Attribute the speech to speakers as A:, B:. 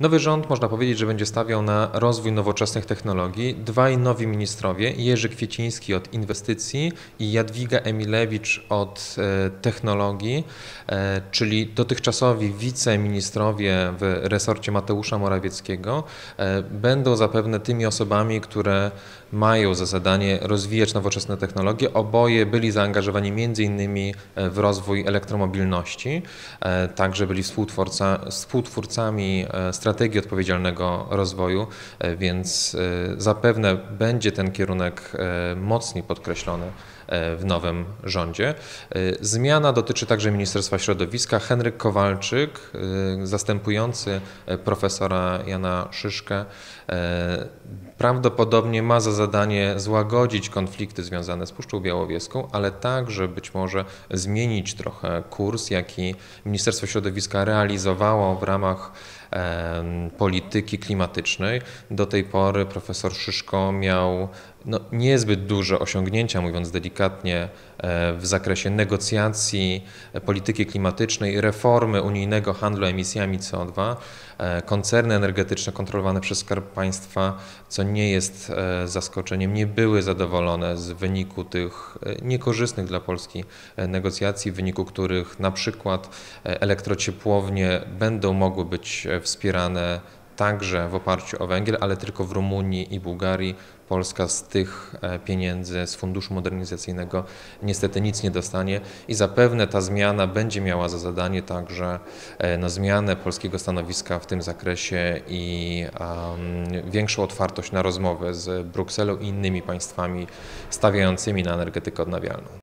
A: Nowy rząd można powiedzieć, że będzie stawiał na rozwój nowoczesnych technologii. Dwaj nowi ministrowie, Jerzy Kwieciński od inwestycji i Jadwiga Emilewicz od e, technologii, e, czyli dotychczasowi wiceministrowie w resorcie Mateusza Morawieckiego, e, będą zapewne tymi osobami, które mają za zadanie rozwijać nowoczesne technologie. Oboje byli zaangażowani m.in. w rozwój elektromobilności, także byli współtwórca, współtwórcami strategii odpowiedzialnego rozwoju, e, więc e, zapewne będzie ten kierunek e, mocniej podkreślony w nowym rządzie. Zmiana dotyczy także Ministerstwa Środowiska. Henryk Kowalczyk, zastępujący profesora Jana Szyszkę, prawdopodobnie ma za zadanie złagodzić konflikty związane z Puszczą Białowieską, ale także być może zmienić trochę kurs, jaki Ministerstwo Środowiska realizowało w ramach polityki klimatycznej. Do tej pory profesor Szyszko miał no, niezbyt duże osiągnięcia, mówiąc delikatnie, e, w zakresie negocjacji e, polityki klimatycznej, reformy unijnego handlu emisjami CO2, e, koncerny energetyczne kontrolowane przez Skarb Państwa, co nie jest zaskoczeniem, nie były zadowolone z wyniku tych niekorzystnych dla Polski negocjacji, w wyniku których na przykład elektrociepłownie będą mogły być wspierane także w oparciu o węgiel, ale tylko w Rumunii i Bułgarii Polska z tych e, pieniędzy, z funduszu modernizacyjnego niestety nic nie dostanie i zapewne ta zmiana będzie miała za zadanie także e, no, zmianę polskiego stanowiska w tym zakresie i um, większą otwartość na rozmowy z Brukselą i innymi państwami stawiającymi na energetykę odnawialną.